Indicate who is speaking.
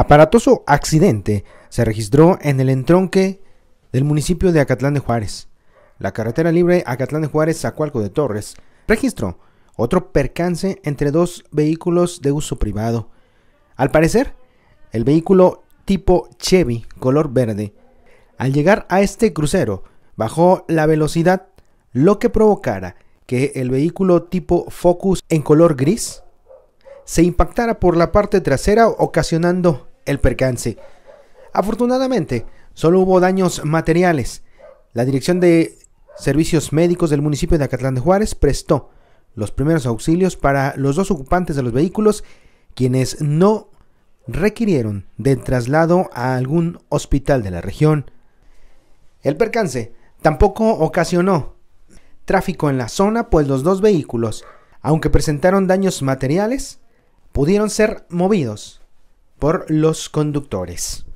Speaker 1: Aparatoso accidente se registró en el entronque del municipio de Acatlán de Juárez. La carretera libre Acatlán de Juárez Zacualco de Torres registró otro percance entre dos vehículos de uso privado. Al parecer, el vehículo tipo Chevy color verde, al llegar a este crucero, bajó la velocidad, lo que provocara que el vehículo tipo Focus en color gris se impactara por la parte trasera ocasionando el percance. Afortunadamente, solo hubo daños materiales. La Dirección de Servicios Médicos del municipio de Acatlán de Juárez prestó los primeros auxilios para los dos ocupantes de los vehículos, quienes no requirieron de traslado a algún hospital de la región. El percance tampoco ocasionó tráfico en la zona, pues los dos vehículos, aunque presentaron daños materiales, pudieron ser movidos por los conductores.